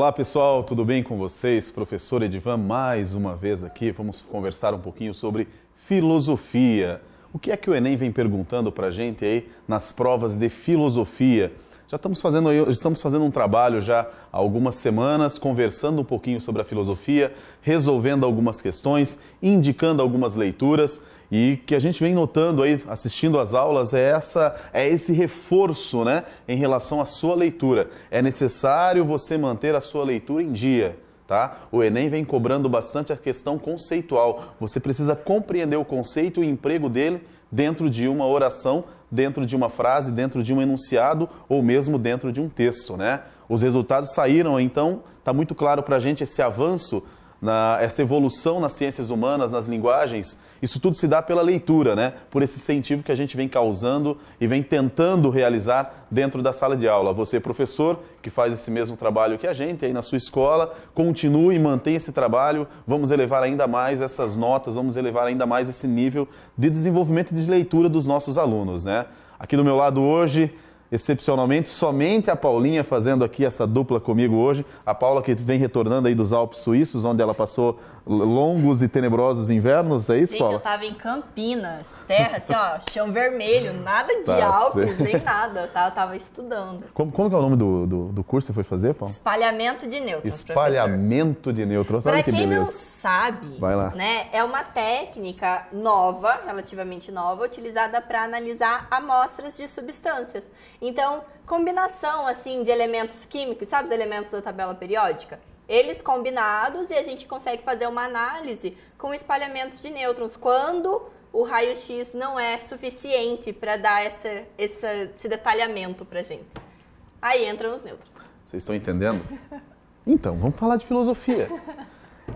Olá pessoal, tudo bem com vocês? Professor Edivan mais uma vez aqui. Vamos conversar um pouquinho sobre filosofia. O que é que o Enem vem perguntando para a gente aí nas provas de filosofia? Já estamos fazendo, estamos fazendo um trabalho já há algumas semanas, conversando um pouquinho sobre a filosofia, resolvendo algumas questões, indicando algumas leituras. E que a gente vem notando aí, assistindo às aulas, é, essa, é esse reforço né, em relação à sua leitura. É necessário você manter a sua leitura em dia. Tá? O Enem vem cobrando bastante a questão conceitual. Você precisa compreender o conceito e o emprego dele dentro de uma oração, dentro de uma frase, dentro de um enunciado ou mesmo dentro de um texto, né? Os resultados saíram, então está muito claro para a gente esse avanço na, essa evolução nas ciências humanas, nas linguagens, isso tudo se dá pela leitura, né? por esse incentivo que a gente vem causando e vem tentando realizar dentro da sala de aula. Você, professor, que faz esse mesmo trabalho que a gente aí na sua escola, continue e mantenha esse trabalho. Vamos elevar ainda mais essas notas, vamos elevar ainda mais esse nível de desenvolvimento e de leitura dos nossos alunos. Né? Aqui do meu lado hoje excepcionalmente, somente a Paulinha fazendo aqui essa dupla comigo hoje. A Paula que vem retornando aí dos Alpes Suíços, onde ela passou longos e tenebrosos invernos, é isso, Gente, Paula? eu estava em Campinas, terra, assim, ó, chão vermelho, nada de tá nem nada, tá? Eu tava estudando. Como, como é o nome do, do, do, curso que você foi fazer, Paulo? Espalhamento de nêutrons, Espalhamento professor. de nêutrons, olha que beleza. quem não sabe, Vai lá. né, é uma técnica nova, relativamente nova, utilizada para analisar amostras de substâncias. Então, combinação, assim, de elementos químicos, sabe os elementos da tabela periódica? eles combinados e a gente consegue fazer uma análise com espalhamentos de nêutrons quando o raio-x não é suficiente para dar essa, essa, esse detalhamento para gente. Aí entram os nêutrons. Vocês estão entendendo? Então, vamos falar de filosofia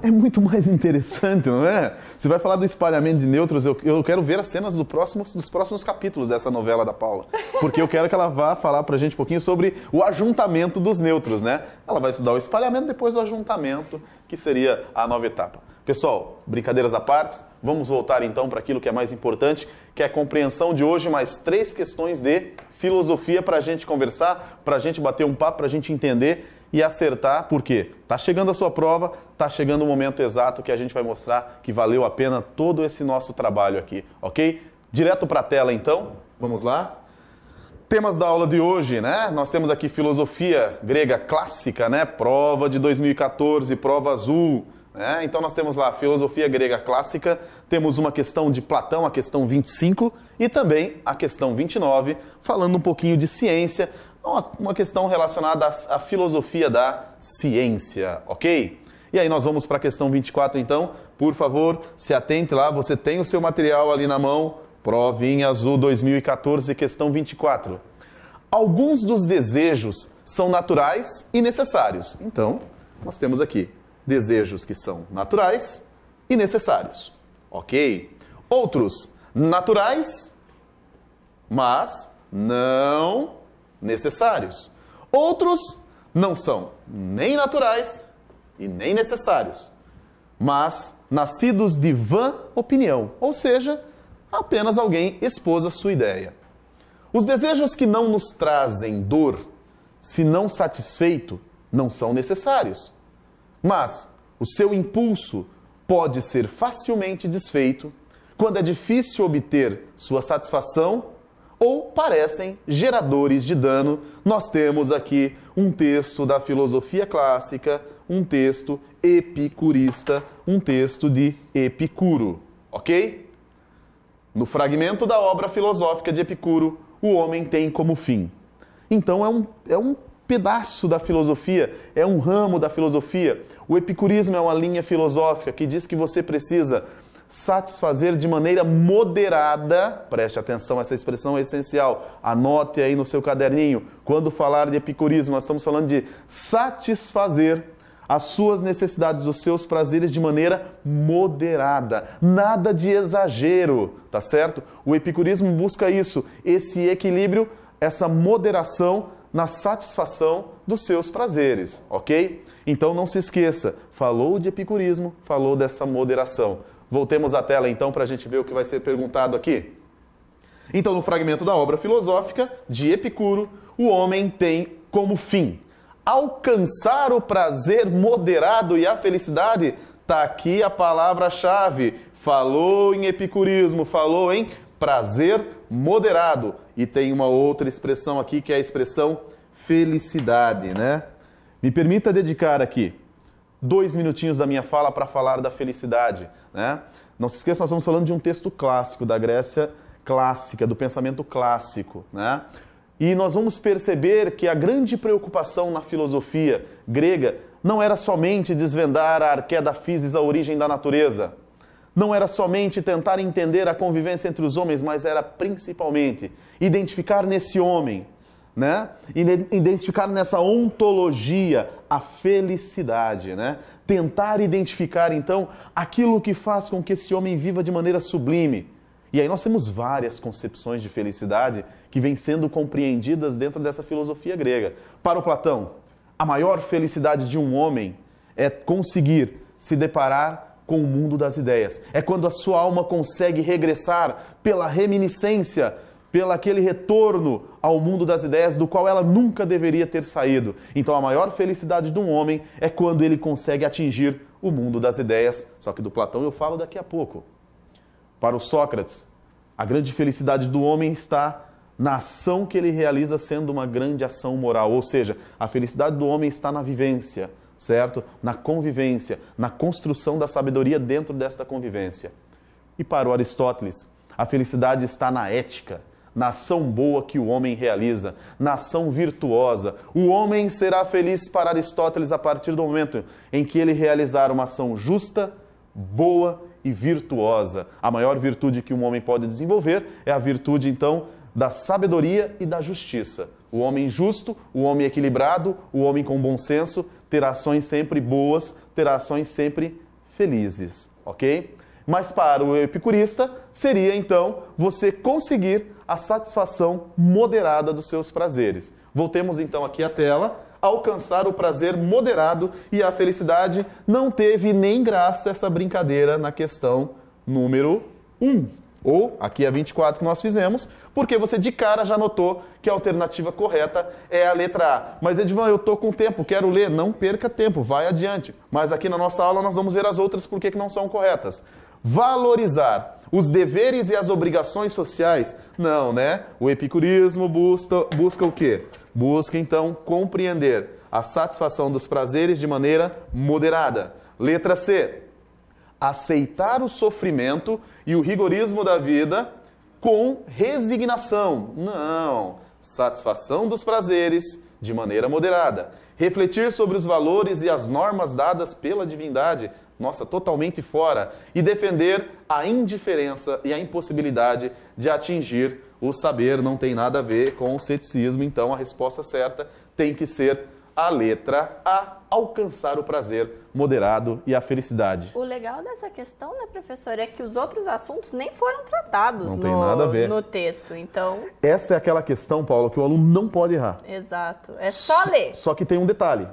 é muito mais interessante, não é? Você vai falar do espalhamento de nêutrons, eu, eu quero ver as cenas do próximo, dos próximos capítulos dessa novela da Paula. Porque eu quero que ela vá falar pra gente um pouquinho sobre o ajuntamento dos nêutrons, né? Ela vai estudar o espalhamento, depois o ajuntamento, que seria a nova etapa. Pessoal, brincadeiras à parte, vamos voltar então para aquilo que é mais importante, que é a compreensão de hoje, mais três questões de filosofia para a gente conversar, para a gente bater um papo, para a gente entender e acertar, porque está chegando a sua prova, está chegando o momento exato que a gente vai mostrar que valeu a pena todo esse nosso trabalho aqui, ok? Direto para a tela então, vamos lá? Temas da aula de hoje, né? Nós temos aqui filosofia grega clássica, né? Prova de 2014, prova azul. Né? então nós temos lá a filosofia grega clássica, temos uma questão de Platão, a questão 25, e também a questão 29, falando um pouquinho de ciência, é uma, uma questão relacionada à, à filosofia da ciência, ok? E aí nós vamos para a questão 24 então. Por favor, se atente lá, você tem o seu material ali na mão. Prova em azul 2014, questão 24. Alguns dos desejos são naturais e necessários. Então, nós temos aqui desejos que são naturais e necessários. OK? Outros naturais, mas não necessários. Outros não são nem naturais e nem necessários, mas nascidos de vã opinião, ou seja, apenas alguém expôs a sua ideia. Os desejos que não nos trazem dor, se não satisfeito, não são necessários. Mas o seu impulso pode ser facilmente desfeito quando é difícil obter sua satisfação ou parecem geradores de dano. Nós temos aqui um texto da filosofia clássica, um texto epicurista, um texto de Epicuro, ok? No fragmento da obra filosófica de Epicuro, o homem tem como fim. Então é um, é um pedaço da filosofia, é um ramo da filosofia. O epicurismo é uma linha filosófica que diz que você precisa satisfazer de maneira moderada, preste atenção, essa expressão é essencial, anote aí no seu caderninho. Quando falar de epicurismo, nós estamos falando de satisfazer as suas necessidades, os seus prazeres de maneira moderada, nada de exagero, tá certo? O epicurismo busca isso, esse equilíbrio, essa moderação na satisfação dos seus prazeres, ok? Então não se esqueça, falou de epicurismo, falou dessa moderação. Voltemos à tela então para a gente ver o que vai ser perguntado aqui. Então, no fragmento da obra filosófica de Epicuro, o homem tem como fim alcançar o prazer moderado e a felicidade. Está aqui a palavra-chave. Falou em epicurismo, falou em prazer moderado. E tem uma outra expressão aqui que é a expressão felicidade, né? Me permita dedicar aqui dois minutinhos da minha fala para falar da felicidade. Né? Não se esqueça, nós estamos falando de um texto clássico da Grécia clássica, do pensamento clássico. Né? E nós vamos perceber que a grande preocupação na filosofia grega não era somente desvendar a da physis, a origem da natureza. Não era somente tentar entender a convivência entre os homens, mas era principalmente identificar nesse homem né? Identificar nessa ontologia a felicidade, né? Tentar identificar então aquilo que faz com que esse homem viva de maneira sublime. E aí nós temos várias concepções de felicidade que vêm sendo compreendidas dentro dessa filosofia grega. Para o Platão, a maior felicidade de um homem é conseguir se deparar com o mundo das ideias. É quando a sua alma consegue regressar pela reminiscência pelo aquele retorno ao mundo das ideias do qual ela nunca deveria ter saído. Então a maior felicidade de um homem é quando ele consegue atingir o mundo das ideias, só que do Platão eu falo daqui a pouco. Para o Sócrates, a grande felicidade do homem está na ação que ele realiza sendo uma grande ação moral, ou seja, a felicidade do homem está na vivência, certo? Na convivência, na construção da sabedoria dentro desta convivência. E para o Aristóteles, a felicidade está na ética, na ação boa que o homem realiza, na ação virtuosa. O homem será feliz para Aristóteles a partir do momento em que ele realizar uma ação justa, boa e virtuosa. A maior virtude que um homem pode desenvolver é a virtude, então, da sabedoria e da justiça. O homem justo, o homem equilibrado, o homem com bom senso terá ações sempre boas, terá ações sempre felizes, ok? Mas para o epicurista seria então você conseguir a satisfação moderada dos seus prazeres. Voltemos então aqui à tela. Alcançar o prazer moderado e a felicidade não teve nem graça essa brincadeira na questão número 1. Ou aqui é 24 que nós fizemos, porque você de cara já notou que a alternativa correta é a letra A. Mas Edvan, eu tô com tempo, quero ler, não perca tempo, vai adiante. Mas aqui na nossa aula nós vamos ver as outras porque que não são corretas. Valorizar os deveres e as obrigações sociais? Não, né? O epicurismo busca, busca o quê? Busca então compreender a satisfação dos prazeres de maneira moderada. Letra C. Aceitar o sofrimento e o rigorismo da vida com resignação. Não. Satisfação dos prazeres de maneira moderada. Refletir sobre os valores e as normas dadas pela divindade nossa, totalmente fora, e defender a indiferença e a impossibilidade de atingir o saber, não tem nada a ver com o ceticismo, então a resposta certa tem que ser a letra A, alcançar o prazer moderado e a felicidade. O legal dessa questão, né, professor, é que os outros assuntos nem foram tratados não no, tem nada a ver. no texto, então... Essa é aquela questão, Paulo, que o aluno não pode errar. Exato, é só ler. Só que tem um detalhe,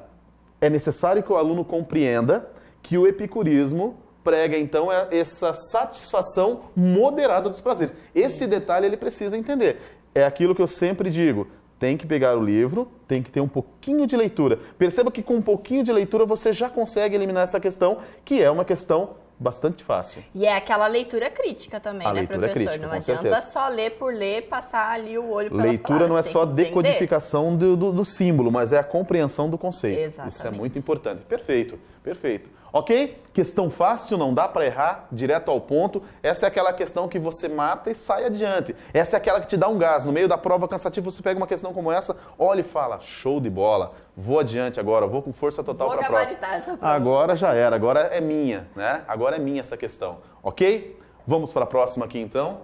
é necessário que o aluno compreenda que o epicurismo prega então é essa satisfação moderada dos prazeres. Esse detalhe ele precisa entender. É aquilo que eu sempre digo, tem que pegar o livro, tem que ter um pouquinho de leitura. Perceba que com um pouquinho de leitura você já consegue eliminar essa questão, que é uma questão bastante fácil. E é aquela leitura crítica também, a né, leitura é professor? Crítica, não adianta certeza. só ler por ler, passar ali o olho pelas Leitura palavras, não é só decodificação do, do, do, símbolo, mas é a compreensão do conceito. Exatamente. Isso é muito importante. Perfeito, perfeito. Ok? Questão fácil, não dá para errar, direto ao ponto. Essa é aquela questão que você mata e sai adiante. Essa é aquela que te dá um gás. No meio da prova cansativa, você pega uma questão como essa, olha e fala: show de bola, vou adiante agora, vou com força total para a próxima. prova. Agora já era, agora é minha, né? Agora é minha essa questão, ok? Vamos para a próxima aqui então.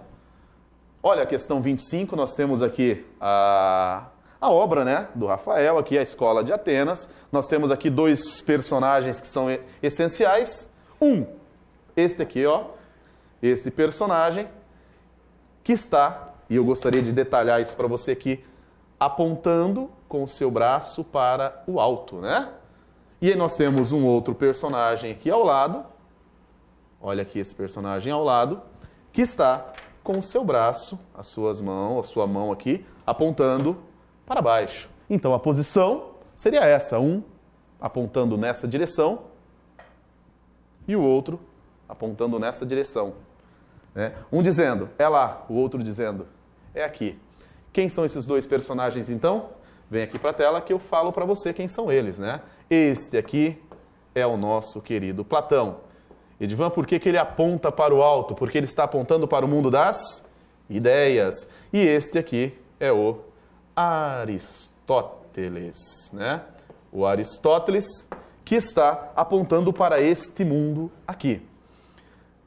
Olha, a questão 25, nós temos aqui a a obra né, do Rafael, aqui a Escola de Atenas. Nós temos aqui dois personagens que são essenciais. Um, este aqui, ó, este personagem, que está, e eu gostaria de detalhar isso para você aqui, apontando com o seu braço para o alto, né? E aí nós temos um outro personagem aqui ao lado, olha aqui esse personagem ao lado, que está com o seu braço, as suas mãos, a sua mão aqui, apontando para baixo. Então a posição seria essa: um apontando nessa direção e o outro apontando nessa direção. Né? Um dizendo é lá, o outro dizendo é aqui. Quem são esses dois personagens então? Vem aqui para a tela que eu falo para você quem são eles, né? Este aqui é o nosso querido Platão. Edvan, por que, que ele aponta para o alto? Porque ele está apontando para o mundo das ideias. E este aqui é o Aristóteles, né? O Aristóteles que está apontando para este mundo aqui.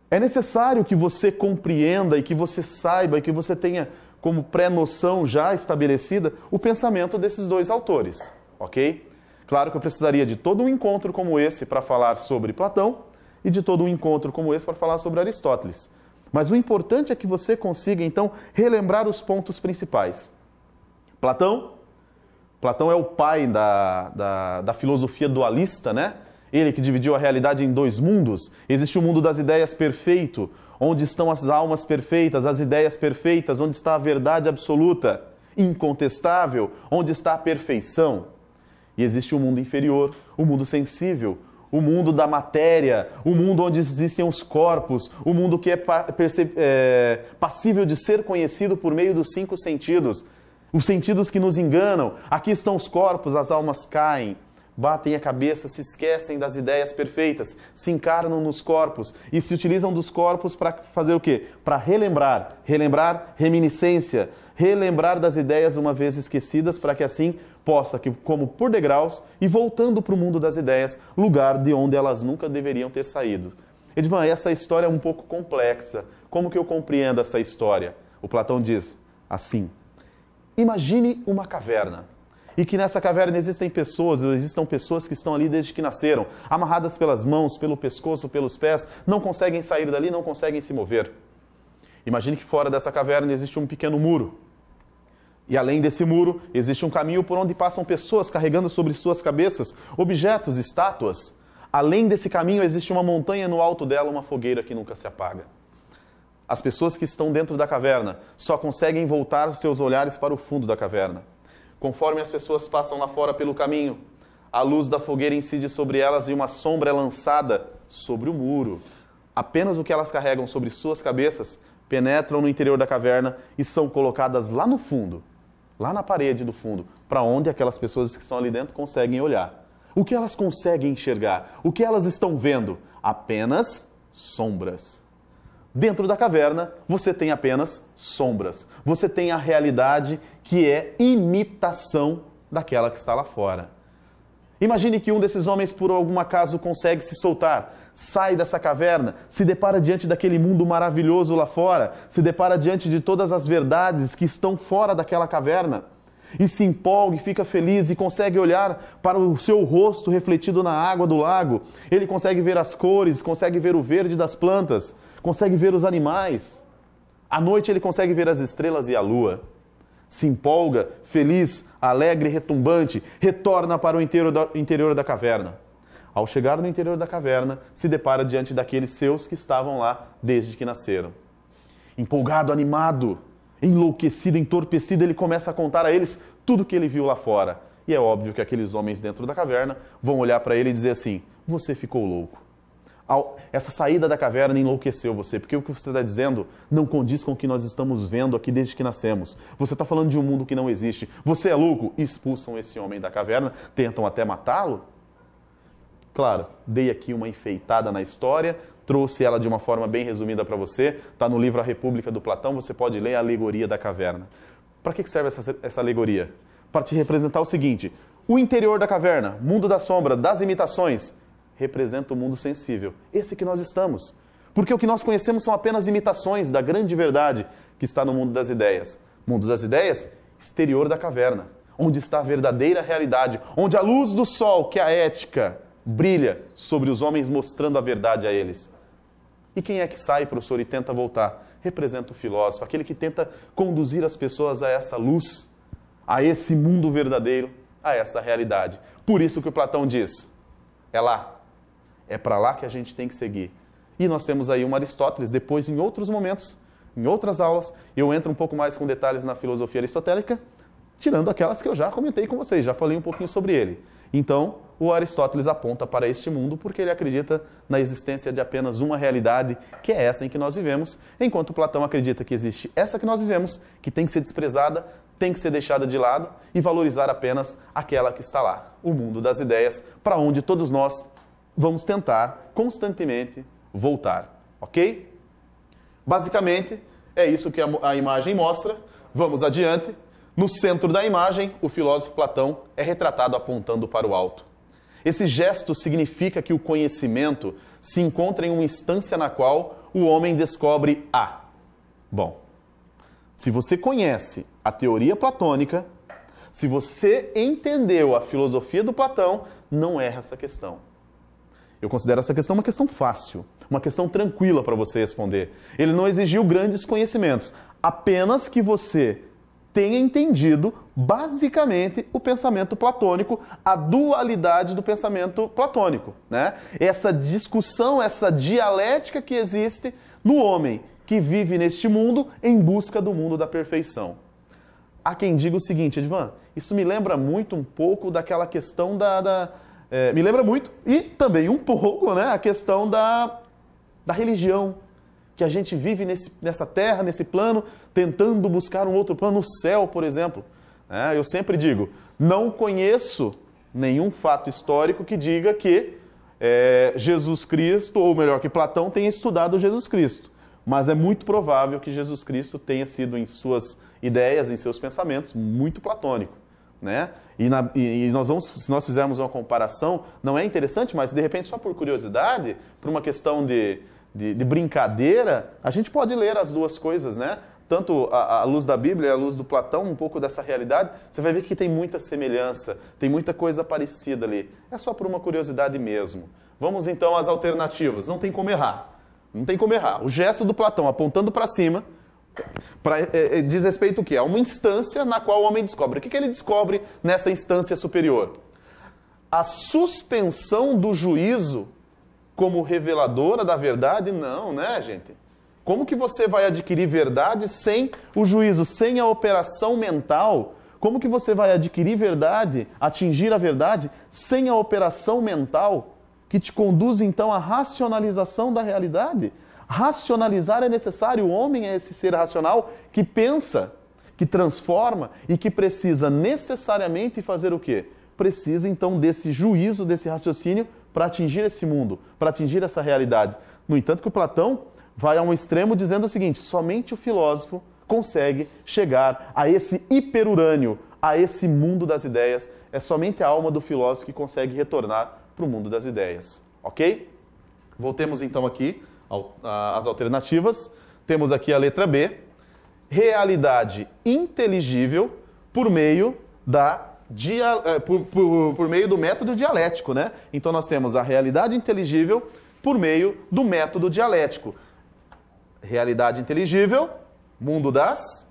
É necessário que você compreenda e que você saiba e que você tenha como pré-noção já estabelecida o pensamento desses dois autores, ok? Claro que eu precisaria de todo um encontro como esse para falar sobre Platão e de todo um encontro como esse para falar sobre Aristóteles. Mas o importante é que você consiga, então, relembrar os pontos principais. Platão. Platão é o pai da, da, da filosofia dualista, né? Ele que dividiu a realidade em dois mundos. Existe o mundo das ideias perfeito, onde estão as almas perfeitas, as ideias perfeitas, onde está a verdade absoluta, incontestável, onde está a perfeição. E existe o mundo inferior, o mundo sensível, o mundo da matéria, o mundo onde existem os corpos, o mundo que é, é passível de ser conhecido por meio dos cinco sentidos os sentidos que nos enganam. Aqui estão os corpos, as almas caem, batem a cabeça, se esquecem das ideias perfeitas, se encarnam nos corpos e se utilizam dos corpos para fazer o quê? Para relembrar, relembrar reminiscência, relembrar das ideias uma vez esquecidas, para que assim possa, que, como por degraus, e voltando para o mundo das ideias, lugar de onde elas nunca deveriam ter saído. Edvan, essa história é um pouco complexa. Como que eu compreendo essa história? O Platão diz assim. Imagine uma caverna e que nessa caverna existem pessoas, existam pessoas que estão ali desde que nasceram, amarradas pelas mãos, pelo pescoço, pelos pés, não conseguem sair dali, não conseguem se mover. Imagine que fora dessa caverna existe um pequeno muro. E além desse muro, existe um caminho por onde passam pessoas carregando sobre suas cabeças objetos, estátuas. Além desse caminho, existe uma montanha no alto dela, uma fogueira que nunca se apaga. As pessoas que estão dentro da caverna só conseguem voltar os seus olhares para o fundo da caverna. Conforme as pessoas passam lá fora pelo caminho, a luz da fogueira incide sobre elas e uma sombra é lançada sobre o muro. Apenas o que elas carregam sobre suas cabeças penetram no interior da caverna e são colocadas lá no fundo, lá na parede do fundo, para onde aquelas pessoas que estão ali dentro conseguem olhar. O que elas conseguem enxergar? O que elas estão vendo? Apenas sombras. Dentro da caverna, você tem apenas sombras. Você tem a realidade que é imitação daquela que está lá fora. Imagine que um desses homens, por algum acaso, consegue se soltar, sai dessa caverna, se depara diante daquele mundo maravilhoso lá fora, se depara diante de todas as verdades que estão fora daquela caverna, e se empolga e fica feliz e consegue olhar para o seu rosto refletido na água do lago. Ele consegue ver as cores, consegue ver o verde das plantas, consegue ver os animais. À noite ele consegue ver as estrelas e a lua. Se empolga, feliz, alegre, retumbante, retorna para o interior da, interior da caverna. Ao chegar no interior da caverna, se depara diante daqueles seus que estavam lá desde que nasceram. Empolgado, animado, enlouquecido, entorpecido, ele começa a contar a eles tudo o que ele viu lá fora. E é óbvio que aqueles homens dentro da caverna vão olhar para ele e dizer assim: Você ficou louco essa saída da caverna enlouqueceu você, porque o que você está dizendo não condiz com o que nós estamos vendo aqui desde que nascemos. Você está falando de um mundo que não existe. Você é louco? Expulsam esse homem da caverna, tentam até matá-lo. Claro, dei aqui uma enfeitada na história, trouxe ela de uma forma bem resumida para você. Está no livro A República do Platão, você pode ler a alegoria da caverna. Para que serve essa, essa alegoria? Para te representar o seguinte: o interior da caverna, mundo da sombra, das imitações, representa o mundo sensível, esse que nós estamos. Porque o que nós conhecemos são apenas imitações da grande verdade que está no mundo das ideias. Mundo das ideias, exterior da caverna, onde está a verdadeira realidade, onde a luz do sol, que é a ética, brilha sobre os homens, mostrando a verdade a eles. E quem é que sai, professor, e tenta voltar? Representa o filósofo, aquele que tenta conduzir as pessoas a essa luz, a esse mundo verdadeiro, a essa realidade. Por isso que o Platão diz: é lá, é para lá que a gente tem que seguir. E nós temos aí um Aristóteles, depois em outros momentos, em outras aulas, eu entro um pouco mais com detalhes na filosofia aristotélica, tirando aquelas que eu já comentei com vocês, já falei um pouquinho sobre ele. Então, o Aristóteles aponta para este mundo porque ele acredita na existência de apenas uma realidade, que é essa em que nós vivemos, enquanto Platão acredita que existe essa que nós vivemos, que tem que ser desprezada, tem que ser deixada de lado e valorizar apenas aquela que está lá, o mundo das ideias, para onde todos nós vamos tentar constantemente voltar, ok? Basicamente, é isso que a, imagem mostra. Vamos adiante. No centro da imagem, o filósofo Platão é retratado apontando para o alto. Esse gesto significa que o conhecimento se encontra em uma instância na qual o homem descobre a. Bom, se você conhece a teoria platônica, se você entendeu a filosofia do Platão, não erra essa questão. Eu considero essa questão uma questão fácil, uma questão tranquila para você responder. Ele não exigiu grandes conhecimentos, apenas que você tenha entendido basicamente o pensamento platônico, a dualidade do pensamento platônico, né? Essa discussão, essa dialética que existe no homem que vive neste mundo em busca do mundo da perfeição. Há quem diga o seguinte, Edvan, isso me lembra muito um pouco daquela questão da, da é, me lembra muito, e também um pouco, né, a questão da, da religião que a gente vive nesse, nessa terra, nesse plano, tentando buscar um outro plano, no céu, por exemplo. É, eu sempre digo, não conheço nenhum fato histórico que diga que é, Jesus Cristo, ou melhor, que Platão tenha estudado Jesus Cristo. Mas é muito provável que Jesus Cristo tenha sido, em suas ideias, em seus pensamentos, muito platônico né? E, na, e, nós vamos, se nós fizermos uma comparação, não é interessante, mas de repente, só por curiosidade, por uma questão de, de, de brincadeira, a gente pode ler as duas coisas, né? Tanto a, a, luz da Bíblia e a luz do Platão, um pouco dessa realidade, você vai ver que tem muita semelhança, tem muita coisa parecida ali. É só por uma curiosidade mesmo. Vamos então às alternativas. Não tem como errar. Não tem como errar. O gesto do Platão apontando para cima, Pra, é, é, diz respeito o quê? A uma instância na qual o homem descobre. O que, que ele descobre nessa instância superior? A suspensão do juízo como reveladora da verdade? Não, né, gente? Como que você vai adquirir verdade sem o juízo, sem a operação mental? Como que você vai adquirir verdade, atingir a verdade, sem a operação mental que te conduz então à racionalização da realidade? Racionalizar é necessário. O homem é esse ser racional que pensa, que transforma e que precisa necessariamente fazer o quê? Precisa então desse juízo, desse raciocínio para atingir esse mundo, para atingir essa realidade. No entanto, que o Platão vai a um extremo dizendo o seguinte: somente o filósofo consegue chegar a esse hiperurânio, a esse mundo das ideias. É somente a alma do filósofo que consegue retornar para o mundo das ideias. Ok? Voltemos então aqui as alternativas. Temos aqui a letra B, realidade inteligível por meio da dia, eh, por, por, por meio do método dialético, né? Então nós temos a realidade inteligível por meio do método dialético. Realidade inteligível, mundo das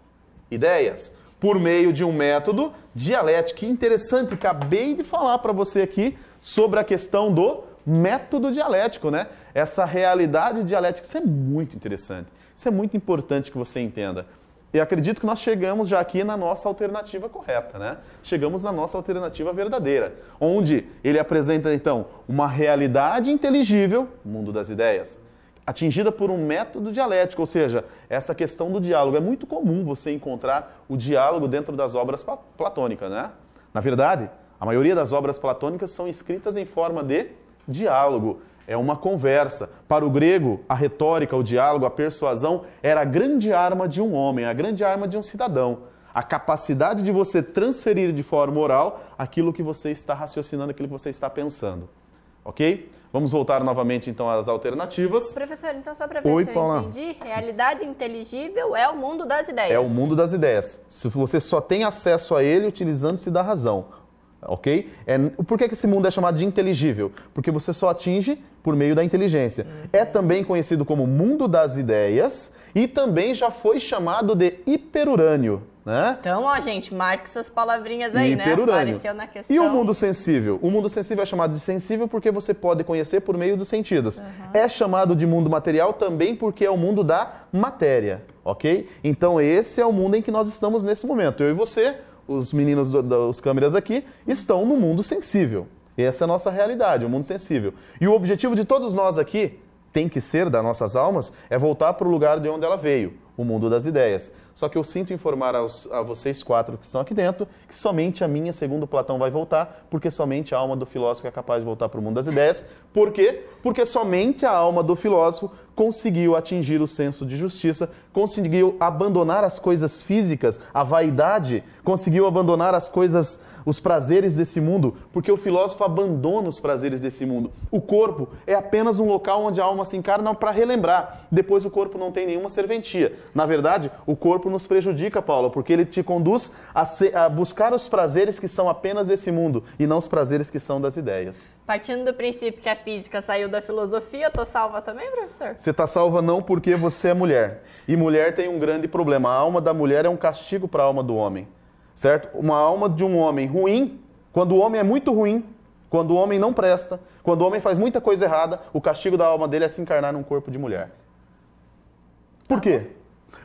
ideias por meio de um método dialético. Que interessante, acabei de falar para você aqui sobre a questão do método dialético, né? Essa realidade dialética. Isso é muito interessante. Isso é muito importante que você entenda. E acredito que nós chegamos já aqui na nossa alternativa correta, né? Chegamos na nossa alternativa verdadeira, onde ele apresenta então uma realidade inteligível, mundo das ideias, atingida por um método dialético, ou seja, essa questão do diálogo é muito comum você encontrar o diálogo dentro das obras platônicas, né? Na verdade, a maioria das obras platônicas são escritas em forma de diálogo, é uma conversa. Para o grego, a retórica, o diálogo, a persuasão era a grande arma de um homem, a grande arma de um cidadão. A capacidade de você transferir de forma oral aquilo que você está raciocinando, aquilo que você está pensando. Ok? Vamos voltar novamente então às alternativas. Professor, então só para ver Oi, se Paula. eu entendi, realidade inteligível é o mundo das ideias. É o mundo das ideias. Se você só tem acesso a ele utilizando-se da razão. Ok? É, por que, que esse mundo é chamado de inteligível? Porque você só atinge por meio da inteligência. Uhum. É também conhecido como mundo das ideias e também já foi chamado de hiperurânio. Né? Então, ó, gente, marque essas palavrinhas aí, né? hiperurânio. né? Apareceu na questão. E o mundo sensível? O mundo sensível é chamado de sensível porque você pode conhecer por meio dos sentidos. Uhum. É chamado de mundo material também porque é o mundo da matéria, ok? Então, esse é o mundo em que nós estamos nesse momento. Eu e você os meninos dos câmeras aqui estão no mundo sensível. E essa é a nossa realidade, o mundo sensível. E o objetivo de todos nós aqui tem que ser das nossas almas é voltar para o lugar de onde ela veio, o mundo das ideias. Só que eu sinto informar aos, a vocês quatro que estão aqui dentro que somente a minha, segundo Platão, vai voltar, porque somente a alma do filósofo é capaz de voltar para o mundo das ideias. Por quê? Porque somente a alma do filósofo conseguiu atingir o senso de justiça, conseguiu abandonar as coisas físicas, a vaidade, conseguiu abandonar as coisas os prazeres desse mundo, porque o filósofo abandona os prazeres desse mundo. O corpo é apenas um local onde a alma se encarna para relembrar. Depois o corpo não tem nenhuma serventia. Na verdade, o corpo nos prejudica, Paulo, porque ele te conduz a, se, a buscar os prazeres que são apenas desse mundo e não os prazeres que são das ideias. Partindo do princípio que a física saiu da filosofia, eu tô salva também, professor? Você tá salva não porque você é mulher. E mulher tem um grande problema. A alma da mulher é um castigo para a alma do homem. Certo? Uma alma de um homem ruim, quando o homem é muito ruim, quando o homem não presta, quando o homem faz muita coisa errada, o castigo da alma dele é se encarnar num corpo de mulher. Por quê?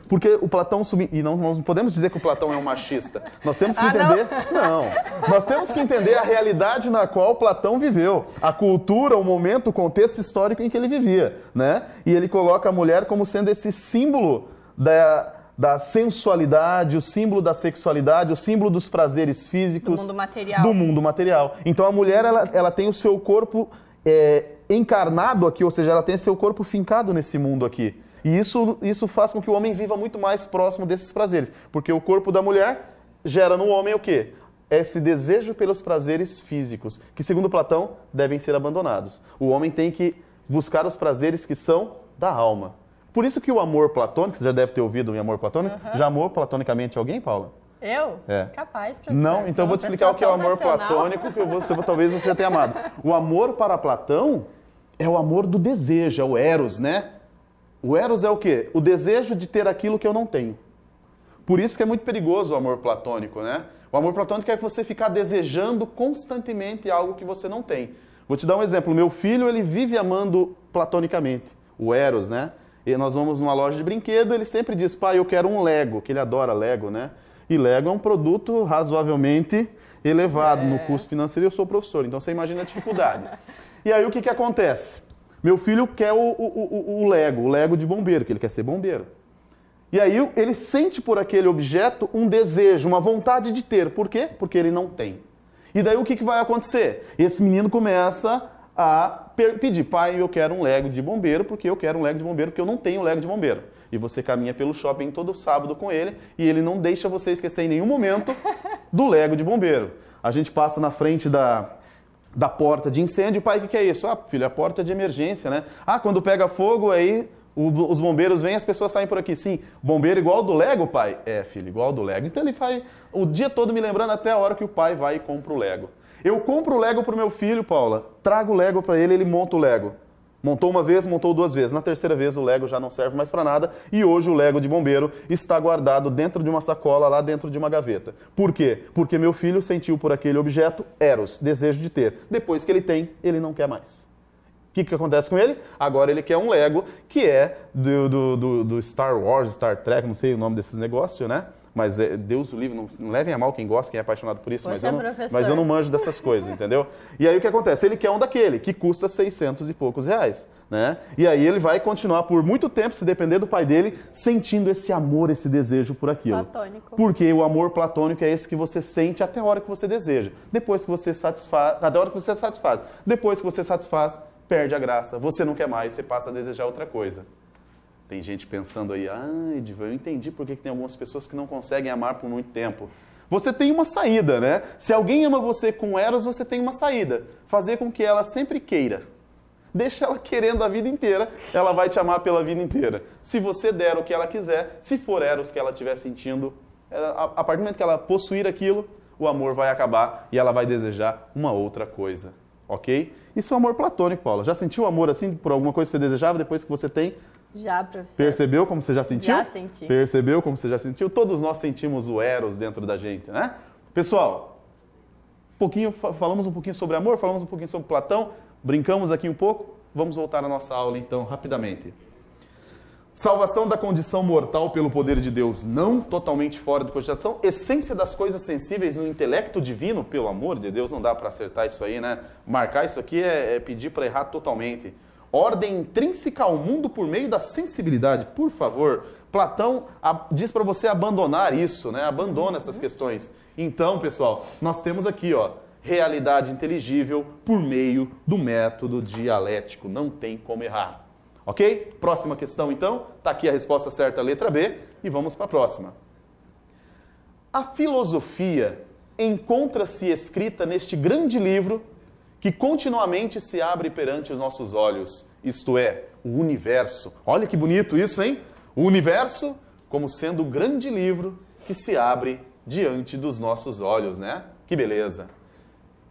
Porque o Platão E não, nós não podemos dizer que o Platão é um machista. Nós temos que ah, entender. Não. não. Nós temos que entender a realidade na qual Platão viveu, a cultura, o momento, o contexto histórico em que ele vivia. Né? E ele coloca a mulher como sendo esse símbolo da, da sensualidade, o símbolo da sexualidade, o símbolo dos prazeres físicos. Do mundo material. Do mundo material. Então a mulher ela, ela tem o seu corpo é, encarnado aqui, ou seja, ela tem seu corpo fincado nesse mundo aqui. E isso, isso faz com que o homem viva muito mais próximo desses prazeres, porque o corpo da mulher gera no homem o quê? Esse desejo pelos prazeres físicos, que segundo Platão devem ser abandonados. O homem tem que buscar os prazeres que são da alma. Por isso que o amor platônico, você já deve ter ouvido em amor platônico, uhum. já amou platonicamente alguém, Paula? Eu? É. Capaz, professor. Não, então é eu vou te explicar o que é o amor nacional. platônico, que você, talvez você já tenha amado. O amor para Platão é o amor do desejo, é o eros, né? O eros é o quê? O desejo de ter aquilo que eu não tenho. Por isso que é muito perigoso o amor platônico, né? O amor platônico é você ficar desejando constantemente algo que você não tem. Vou te dar um exemplo. Meu filho, ele vive amando platonicamente, o eros, né? E nós vamos numa loja de brinquedo, ele sempre diz, pai, eu quero um Lego, que ele adora Lego, né? E Lego é um produto razoavelmente elevado é. no custo financeiro e eu sou professor, então você imagina a dificuldade. e aí o que, que acontece? Meu filho quer o, o, o, o Lego, o Lego de bombeiro, que ele quer ser bombeiro. E aí ele sente por aquele objeto um desejo, uma vontade de ter. Por quê? Porque ele não tem. E daí o que, que vai acontecer? Esse menino começa a pedir, pai, eu quero um Lego de bombeiro, porque eu quero um Lego de bombeiro, porque eu não tenho Lego de bombeiro. E você caminha pelo shopping todo sábado com ele e ele não deixa você esquecer em nenhum momento do Lego de bombeiro. A gente passa na frente da, da porta de incêndio, pai, o que, que é isso? Ah, filho, é a porta de emergência, né? Ah, quando pega fogo, aí o, os bombeiros vêm, as pessoas saem por aqui. Sim, bombeiro igual do Lego, pai? É, filho, igual do Lego. Então ele vai o dia todo me lembrando até a hora que o pai vai e compra o Lego. Eu compro o Lego pro meu filho, Paula, trago o Lego para ele, ele monta o Lego. Montou uma vez, montou duas vezes. Na terceira vez o Lego já não serve mais para nada e hoje o Lego de bombeiro está guardado dentro de uma sacola lá dentro de uma gaveta. Por quê? Porque meu filho sentiu por aquele objeto eros, desejo de ter. Depois que ele tem, ele não quer mais. O que, que acontece com ele? Agora ele quer um Lego que é do, do, do, do Star Wars, Star Trek, não sei o nome desses negócios, né? mas é, Deus o livre, não, não, levem a mal quem gosta, quem é apaixonado por isso, mas, é, eu não, mas eu não manjo dessas coisas, entendeu? E aí o que acontece? Ele quer um daquele, que custa 600 e poucos reais, né? E aí ele vai continuar por muito tempo, se depender do pai dele, sentindo esse amor, esse desejo por aquilo. Platônico. Porque o amor platônico é esse que você sente até a hora que você deseja, depois que você satisfaz, até a hora que você satisfaz, depois que você satisfaz, perde a graça, você não quer mais, você passa a desejar outra coisa. Tem gente pensando aí, ah, Edivan, eu entendi por que tem algumas pessoas que não conseguem amar por muito tempo. Você tem uma saída, né? Se alguém ama você com eras, você tem uma saída. Fazer com que ela sempre queira. Deixa ela querendo a vida inteira, ela vai te amar pela vida inteira. Se você der o que ela quiser, se for eros que ela estiver sentindo, é, a partir do momento que ela possuir aquilo, o amor vai acabar e ela vai desejar uma outra coisa. Ok? Isso é o amor platônico, Paula. Já sentiu amor assim por alguma coisa que você desejava depois que você tem? Já, professor. Percebeu como você já sentiu? Já senti. Percebeu como você já sentiu? Todos nós sentimos o Eros dentro da gente, né? Pessoal, um pouquinho, falamos um pouquinho sobre amor, falamos um pouquinho sobre Platão, brincamos aqui um pouco. Vamos voltar à nossa aula então, rapidamente. Salvação da condição mortal pelo poder de Deus, não totalmente fora de cogitação. Essência das coisas sensíveis no intelecto divino, pelo amor de Deus, não dá para acertar isso aí, né? Marcar isso aqui é, é pedir para errar totalmente ordem intrínseca ao mundo por meio da sensibilidade. Por favor, Platão diz para você abandonar isso, né? Abandona essas uhum. questões. Então, pessoal, nós temos aqui, ó, realidade inteligível por meio do método dialético. Não tem como errar. Ok? Próxima questão, então. Está aqui a resposta certa, letra B. E vamos para a próxima. A filosofia encontra-se escrita neste grande livro que continuamente se abre perante os nossos olhos, isto é, o universo. Olha que bonito isso, hein? O universo como sendo o grande livro que se abre diante dos nossos olhos, né? Que beleza!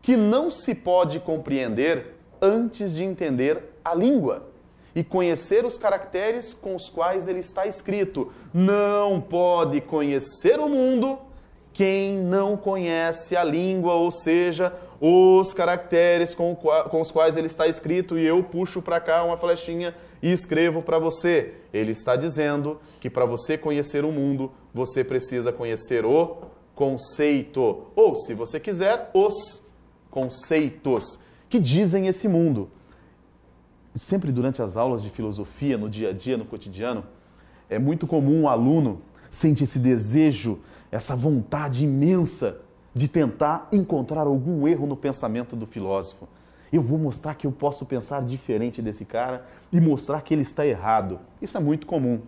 Que não se pode compreender antes de entender a língua e conhecer os caracteres com os quais ele está escrito. Não pode conhecer o mundo quem não conhece a língua, ou seja, os caracteres com, com os quais ele está escrito e eu puxo para cá uma flechinha e escrevo para você. Ele está dizendo que para você conhecer o mundo, você precisa conhecer o conceito, ou se você quiser, os conceitos que dizem esse mundo. Sempre durante as aulas de filosofia, no dia a dia, no cotidiano, é muito comum o um aluno sentir esse desejo, essa vontade imensa de tentar encontrar algum erro no pensamento do filósofo. Eu vou mostrar que eu posso pensar diferente desse cara e mostrar que ele está errado. Isso é muito comum.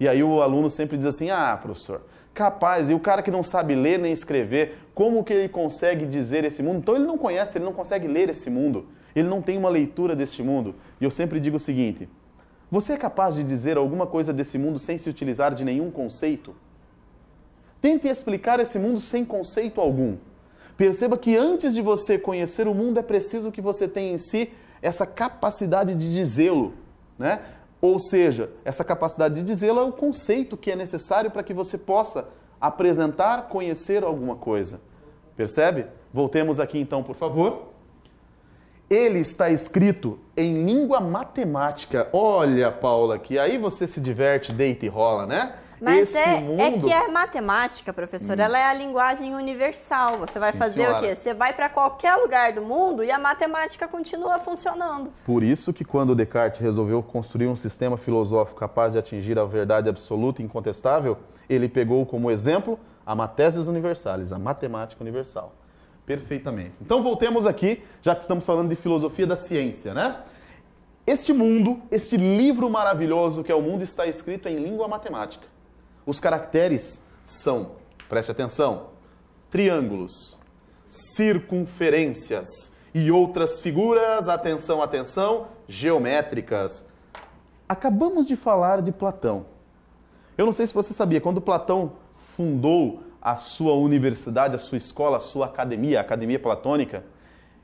E aí o aluno sempre diz assim: ah, professor, capaz, e o cara que não sabe ler nem escrever, como que ele consegue dizer esse mundo? Então ele não conhece, ele não consegue ler esse mundo, ele não tem uma leitura deste mundo. E eu sempre digo o seguinte: você é capaz de dizer alguma coisa desse mundo sem se utilizar de nenhum conceito? Tente explicar esse mundo sem conceito algum. Perceba que antes de você conhecer o mundo, é preciso que você tenha em si essa capacidade de dizê-lo, né? Ou seja, essa capacidade de dizê-lo é o conceito que é necessário para que você possa apresentar, conhecer alguma coisa. Percebe? Voltemos aqui então, por favor. Ele está escrito em língua matemática. Olha, Paula, que aí você se diverte, deita e rola, né? Mas é, é, mundo... é, que a matemática, professor, hum. ela é a linguagem universal. Você vai Sim, fazer senhora. o quê? Você vai para qualquer lugar do mundo e a matemática continua funcionando. Por isso que quando Descartes resolveu construir um sistema filosófico capaz de atingir a verdade absoluta e incontestável, ele pegou como exemplo a matesis universalis, a matemática universal. Perfeitamente. Então voltemos aqui, já que estamos falando de filosofia da ciência, né? Este mundo, este livro maravilhoso que é o mundo, está escrito em língua matemática. Os caracteres são, preste atenção, triângulos, circunferências e outras figuras, atenção, atenção, geométricas. Acabamos de falar de Platão. Eu não sei se você sabia, quando Platão fundou a sua universidade, a sua escola, a sua academia, a Academia Platônica,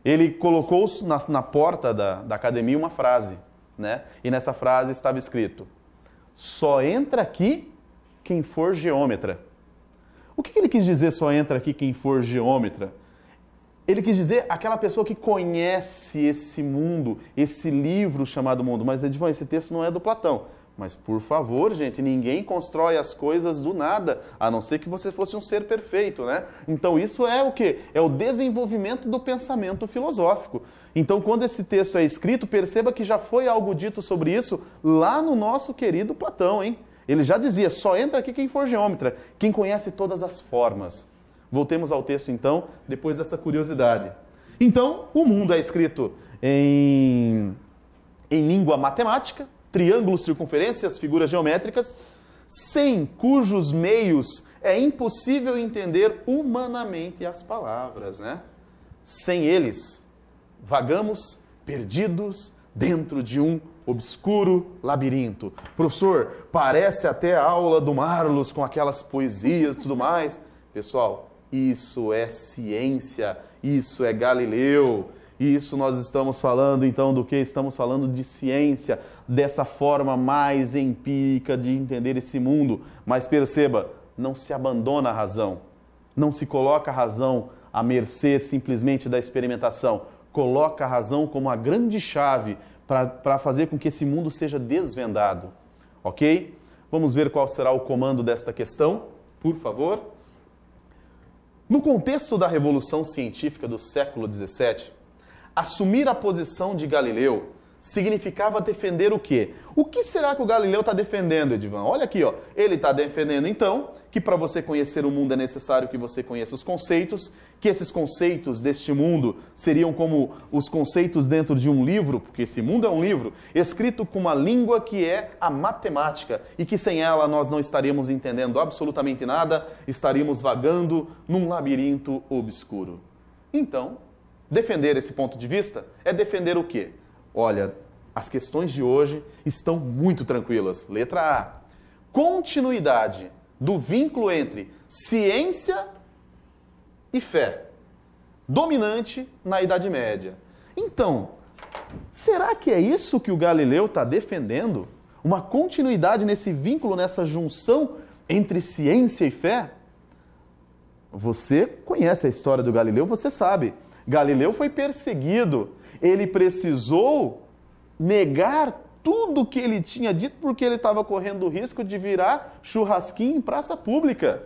ele colocou na, na porta da, da academia uma frase, né? E nessa frase estava escrito: só entra aqui quem for geômetra. O que ele quis dizer só entra aqui quem for geômetra? Ele quis dizer aquela pessoa que conhece esse mundo, esse livro chamado mundo. Mas, Edvan, esse texto não é do Platão. Mas, por favor, gente, ninguém constrói as coisas do nada, a não ser que você fosse um ser perfeito, né? Então, isso é o quê? É o desenvolvimento do pensamento filosófico. Então, quando esse texto é escrito, perceba que já foi algo dito sobre isso lá no nosso querido Platão, hein? Ele já dizia: só entra aqui quem for geômetra, quem conhece todas as formas. Voltemos ao texto então, depois dessa curiosidade. Então, o mundo é escrito em, em língua matemática, triângulos, circunferências, figuras geométricas, sem cujos meios é impossível entender humanamente as palavras, né? Sem eles, vagamos perdidos dentro de um obscuro labirinto. Professor, parece até a aula do Marlos com aquelas poesias e tudo mais. Pessoal, isso é ciência, isso é Galileu. Isso nós estamos falando então do que? Estamos falando de ciência, dessa forma mais empírica de entender esse mundo. Mas perceba, não se abandona a razão, não se coloca a razão à mercê simplesmente da experimentação. Coloca a razão como a grande chave para fazer com que esse mundo seja desvendado. Ok? Vamos ver qual será o comando desta questão, por favor. No contexto da revolução científica do século XVII, assumir a posição de Galileu significava defender o quê? O que será que o Galileu está defendendo, Edivan? Olha aqui, ó. ele está defendendo então que para você conhecer o mundo é necessário que você conheça os conceitos, que esses conceitos deste mundo seriam como os conceitos dentro de um livro, porque esse mundo é um livro, escrito com uma língua que é a matemática e que sem ela nós não estaríamos entendendo absolutamente nada, estaríamos vagando num labirinto obscuro. Então, defender esse ponto de vista é defender o quê? Olha, as questões de hoje estão muito tranquilas. Letra A. Continuidade do vínculo entre ciência e fé, dominante na Idade Média. Então, será que é isso que o Galileu está defendendo? Uma continuidade nesse vínculo, nessa junção entre ciência e fé? Você conhece a história do Galileu, você sabe. Galileu foi perseguido ele precisou negar tudo que ele tinha dito porque ele estava correndo o risco de virar churrasquinho em praça pública.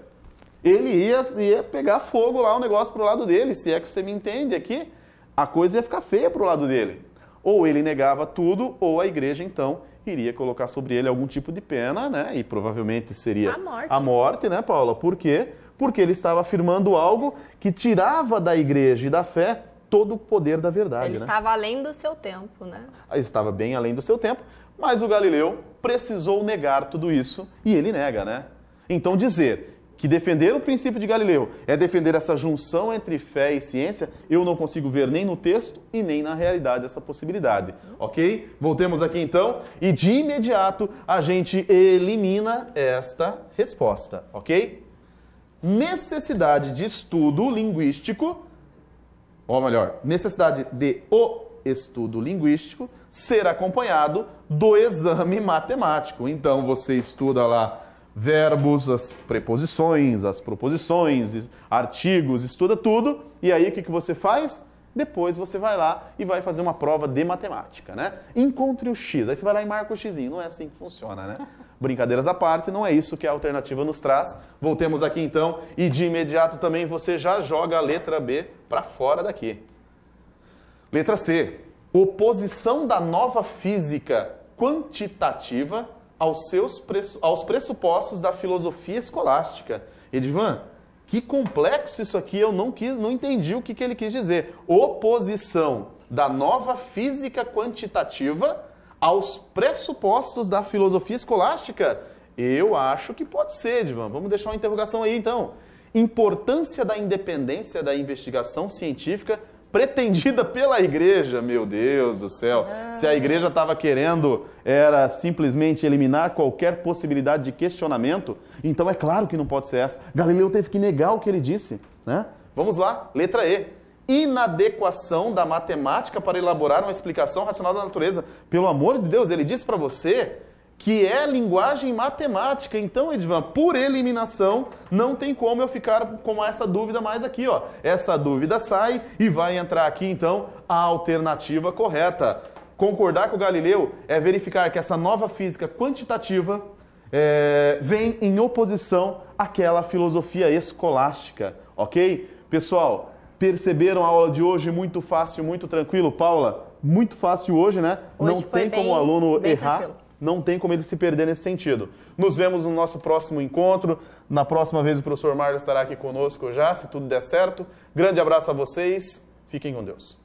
Ele ia, ia pegar fogo lá o um negócio para o lado dele, se é que você me entende aqui, a coisa ia ficar feia para o lado dele. Ou ele negava tudo, ou a igreja então iria colocar sobre ele algum tipo de pena, né? E provavelmente seria a morte, a morte né, Paula? Por quê? Porque ele estava afirmando algo que tirava da igreja e da fé todo o poder da verdade. Ele né? estava além do seu tempo, né? Ah, estava bem além do seu tempo, mas o Galileu precisou negar tudo isso e ele nega, né? Então dizer que defender o princípio de Galileu é defender essa junção entre fé e ciência, eu não consigo ver nem no texto e nem na realidade essa possibilidade, ok? Voltemos aqui então e de imediato a gente elimina esta resposta, ok? Necessidade de estudo linguístico ou melhor, necessidade de o estudo linguístico ser acompanhado do exame matemático. Então você estuda lá verbos, as preposições, as proposições, artigos, estuda tudo, e aí o que, que você faz? Depois você vai lá e vai fazer uma prova de matemática, né? Encontre o X. Aí você vai lá e marca o X. Não é assim que funciona, né? Brincadeiras à parte, não é isso que a alternativa nos traz. Voltemos aqui então e de imediato também você já joga a letra B para fora daqui. Letra C. Oposição da nova física quantitativa aos, seus aos pressupostos da filosofia escolástica. Edvan, que complexo isso aqui, eu não quis, não entendi o que, que ele quis dizer. Oposição da nova física quantitativa aos pressupostos da filosofia escolástica? Eu acho que pode ser, Edvan. Vamos deixar uma interrogação aí, então importância da independência da investigação científica pretendida pela igreja, meu Deus do céu. Ah. Se a igreja estava querendo era simplesmente eliminar qualquer possibilidade de questionamento, então é claro que não pode ser essa. Galileu teve que negar o que ele disse, né? Vamos lá, letra E. Inadequação da matemática para elaborar uma explicação racional da natureza. Pelo amor de Deus, ele disse para você que é linguagem matemática. Então, Edvan, por eliminação, não tem como eu ficar com essa dúvida mais aqui, ó. Essa dúvida sai e vai entrar aqui, então, a alternativa correta. Concordar com o Galileu é verificar que essa nova física quantitativa é, vem em oposição àquela filosofia escolástica, ok? Pessoal, perceberam a aula de hoje muito fácil, muito tranquilo, Paula? Muito fácil hoje, né? Hoje não tem bem, como o aluno errar. Tranquilo. Não tem como ele se perder nesse sentido. Nos vemos no nosso próximo encontro. Na próxima vez, o professor Mário estará aqui conosco já, se tudo der certo. Grande abraço a vocês. Fiquem com Deus.